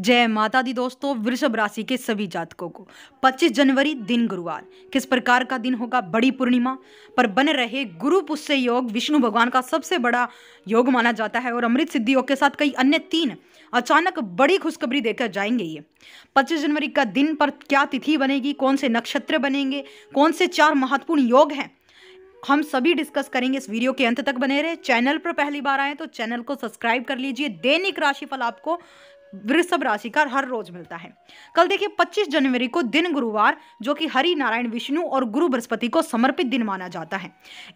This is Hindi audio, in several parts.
जय माता दी दोस्तों वृषभ राशि के सभी जातकों को 25 जनवरी दिन गुरुवार किस प्रकार का दिन होगा बड़ी पूर्णिमा पर बन रहे गुरु पुष्य योग विष्णु भगवान का सबसे बड़ा योग माना जाता है और अमृत सिद्धि योग के साथ कई अन्य तीन अचानक बड़ी खुशखबरी देकर जाएंगे ये 25 जनवरी का दिन पर क्या तिथि बनेगी कौन से नक्षत्र बनेंगे कौन से चार महत्वपूर्ण योग हैं हम सभी डिस्कस करेंगे इस वीडियो के अंत तक बने रहे चैनल पर पहली बार आए तो चैनल को सब्सक्राइब कर लीजिए दैनिक राशिफल आपको वृषभ राशि का हर रोज मिलता है कल देखिए 25 जनवरी को दिन गुरुवार जो कि हरि नारायण विष्णु और गुरु बृहस्पति को समर्पित दिन माना जाता है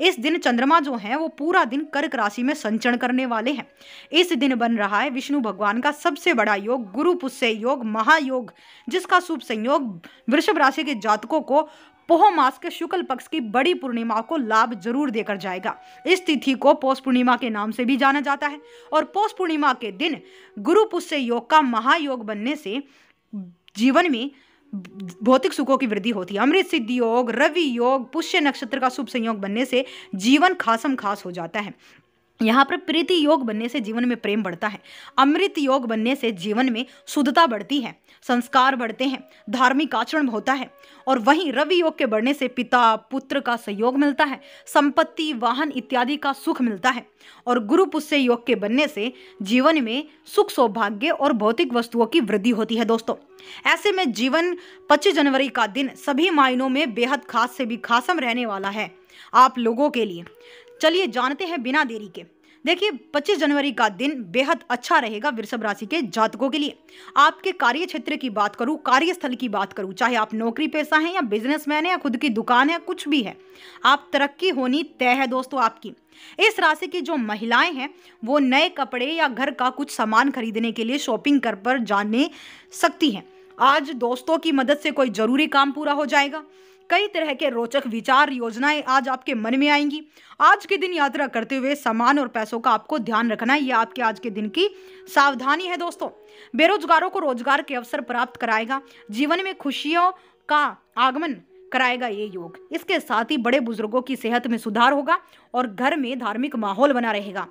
इस दिन चंद्रमा जो है वो पूरा दिन कर्क राशि में संचरण करने वाले हैं इस दिन बन रहा है विष्णु भगवान का सबसे बड़ा योग गुरु पुष्य योग महायोग जिसका शुभ संयोग वृषभ राशि के जातकों को पोह मास के शुक्ल पक्ष की बड़ी पूर्णिमा को लाभ जरूर देकर जाएगा इस तिथि को पोष पूर्णिमा के नाम से भी जाना जाता है और पोष पूर्णिमा के दिन गुरु पुष्य योग का महायोग बनने से जीवन में भौतिक सुखों की वृद्धि होती है अमृत सिद्धि योग रवि योग पुष्य नक्षत्र का शुभ संयोग बनने से जीवन खासम खास हो जाता है यहाँ पर प्रीति योग बनने से जीवन में प्रेम बढ़ता है अमृत योग बनने से जीवन में शुद्धता बढ़ती है संस्कार बढ़ते हैं धार्मिक आचरण होता है और वहीं रवि योग के बढ़ने से पिता पुत्र का सहयोग मिलता है संपत्ति वाहन इत्यादि का सुख मिलता है और गुरु पुष्य योग के बनने से जीवन में सुख सौभाग्य और भौतिक वस्तुओं की वृद्धि होती है दोस्तों ऐसे में जीवन पच्चीस जनवरी का दिन सभी मायनों में बेहद खास से भी खासम रहने वाला है आप लोगों के लिए चलिए जानते हैं बिना देरी के देखिए 25 जनवरी का दिन बेहद अच्छा रहेगा वृषभ राशि के जातकों के लिए आपके कार्य क्षेत्र की बात करूं कार्यस्थल की बात करूं चाहे आप नौकरी पेशा हैं या बिजनेसमैन है या खुद की दुकान है कुछ भी है आप तरक्की होनी तय है दोस्तों आपकी इस राशि की जो महिलाएं हैं वो नए कपड़े या घर का कुछ सामान खरीदने के लिए शॉपिंग कर पर जाने सकती हैं आज दोस्तों की मदद से कोई जरूरी काम पूरा हो जाएगा कई तरह के रोचक विचार योजनाएं आज आपके मन में आएंगी आज के दिन यात्रा करते हुए सामान और पैसों का आपको ध्यान रखना है ये आपके आज के दिन की सावधानी है दोस्तों बेरोजगारों को रोजगार के अवसर प्राप्त कराएगा जीवन में खुशियों का आगमन कराएगा ये योग इसके साथ ही बड़े बुजुर्गों की सेहत में सुधार होगा और घर में धार्मिक माहौल बना रहेगा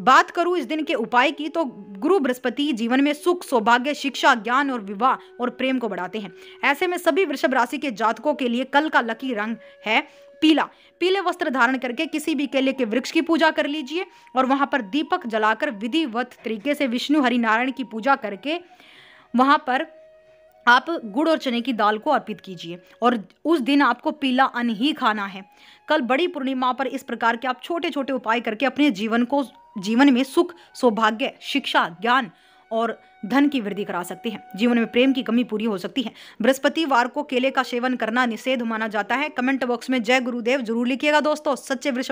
बात करूँ इस दिन के उपाय की तो गुरु बृहस्पति जीवन में सुख सौभाग्य शिक्षा ज्ञान और विवाह और प्रेम को बढ़ाते हैं ऐसे में सभी वृषभ राशि के जातकों के लिए कल का लकी रंग है पीला पीले वस्त्र धारण करके किसी भी केले के वृक्ष की पूजा कर लीजिए और वहां पर दीपक जलाकर विधिवत तरीके से विष्णु हरिनारायण की पूजा करके वहां पर आप गुड़ और चने की दाल को अर्पित कीजिए और उस दिन आपको पीला अन्न ही खाना है कल बड़ी पूर्णिमा पर इस प्रकार के आप छोटे छोटे उपाय करके अपने जीवन को जीवन में सुख सौभाग्य शिक्षा ज्ञान और धन की वृद्धि करा सकते हैं जीवन में प्रेम की कमी पूरी हो सकती है बृहस्पतिवार को केले का सेवन करना निषेध माना जाता है कमेंट बॉक्स में जय गुरुदेव जरूर लिखिएगा दोस्तों सच्चे वृक्ष